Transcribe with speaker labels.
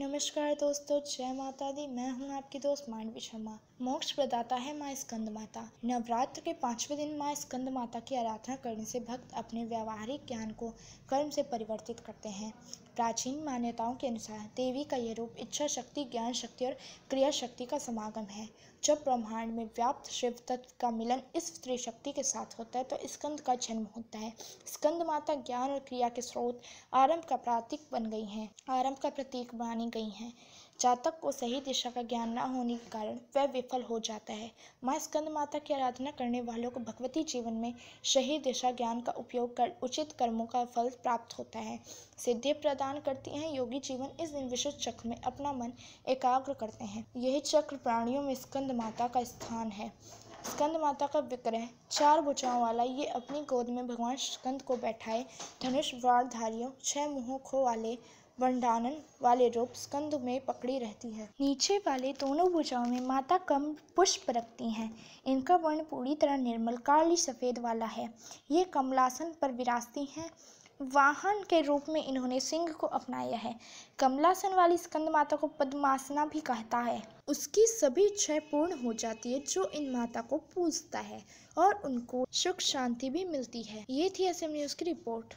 Speaker 1: नमस्कार दोस्तों जय माता दी मैं हूं आपकी दोस्त मानवी शर्मा मोक्ष प्रदाता है माँ स्कंद माता नवरात्र के पांचवें दिन माँ स्कंद माता की आराधना करने से भक्त अपने व्यावहारिक ज्ञान को कर्म से परिवर्तित करते हैं प्राचीन मान्यताओं के अनुसार देवी का यह रूप इच्छा शक्ति ज्ञान शक्ति और क्रिया शक्ति का समागम है जब ब्रह्मांड में व्याप्त शिव तत्व का मिलन इस स्त्री शक्ति के साथ होता है तो स्कंद का जन्म होता है स्कंद माता ज्ञान और क्रिया के स्रोत आरंभ का प्रतीक बन गई हैं आरंभ का प्रतीक बनी मानी गई हैं जातक को सही दिशा का ज्ञान न होने के कारण वह विफल हो जाता है माँ स्कंद माता की आराधना करने वालों को भगवती जीवन में सही दिशा ज्ञान का उपयोग कर उचित कर्मों का फल प्राप्त होता है सिद्धि प्रदान करती हैं योगी जीवन इस दिन विशुद्ध चक्र में अपना मन एकाग्र करते हैं यही चक्र प्राणियों में स्कंद माता का स्थान है स्कंद माता का विक्रह चार भुजाओं वाला ये अपनी गोद में भगवान स्कंद को बैठाए धनुष वारधारियों छह मुहों खो वाले वंडानन वाले रूप स्कंद में पकड़ी रहती है नीचे वाले दोनों भुजाओं में माता कम पुष्प रखती हैं इनका वर्ण पूरी तरह निर्मल काली सफ़ेद वाला है ये कमलासन पर विराजती हैं वाहन के रूप में इन्होंने सिंह को अपनाया है कमलासन वाली स्कंद माता को पद्मासना भी कहता है उसकी सभी इच्छा पूर्ण हो जाती है जो इन माता को पूजता है और उनको सुख शांति भी मिलती है ये थी असम न्यूज़ की रिपोर्ट